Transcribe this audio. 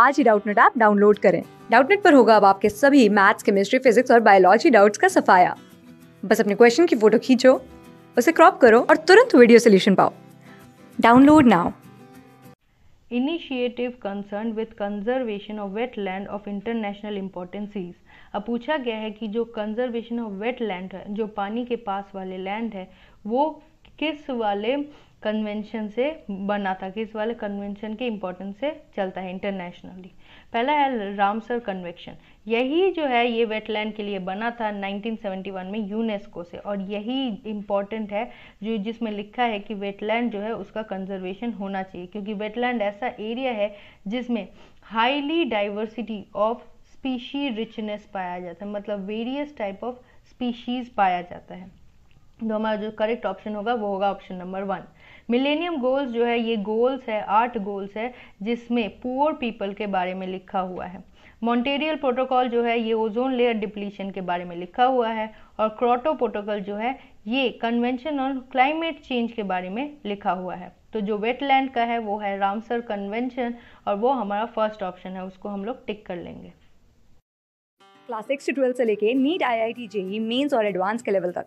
आज ही Doubtnut app download करें डाउटनेट पर होगा अब आपके सभी मैथ्स केमिस्ट्री फिजिक्स और बायोलॉजी डाउट्स का सफाया बस अपने क्वेश्चन की फोटो खींचो उसे क्रॉप करो और तुरंत वीडियो सोल्यूशन पाओ download now initiative concern with conservation of wetland of international importances अब पूछा गया है कि जो कंजर्वेशन ऑफ वेट लैंड है जो पानी के पास वाले लैंड है वो किस वाले कन्वेंशन से बना था किस वाले कन्वेंशन के इम्पोर्टेंस से चलता है इंटरनेशनली पहला है रामसर कन्वेक्शन यही जो है ये वेटलैंड के लिए बना था 1971 में यूनेस्को से और यही इम्पोर्टेंट है जो जिसमें लिखा है कि वेटलैंड जो है उसका कंजर्वेशन होना चाहिए क्योंकि वेटलैंड ऐसा एरिया है जिसमें highly diversity of species richness पाया जाता है मतलब वेरियस टाइप ऑफ स्पीशीज़ पाया जाता है तो हमारा जो करेक्ट ऑप्शन होगा वो होगा option number one millennium goals जो है ये गोल्स है आठ गोल्स है जिसमें पुअर पीपल के बारे में लिखा हुआ है मॉन्टेरियल प्रोटोकॉल जो है ये ओजोन लेयर डिप्लीशन के बारे में लिखा हुआ है और क्रोटो प्रोटोकॉल जो है ये कन्वेंशन ऑन क्लाइमेट चेंज के बारे में लिखा हुआ है तो जो वेटलैंड का है वो है रामसर कन्वेंशन और वो हमारा फर्स्ट ऑप्शन है उसको हम लोग टिक कर लेंगे क्लास सिक्स से से लेके NEET I I T JEE mains और एडवांस के लेवल तक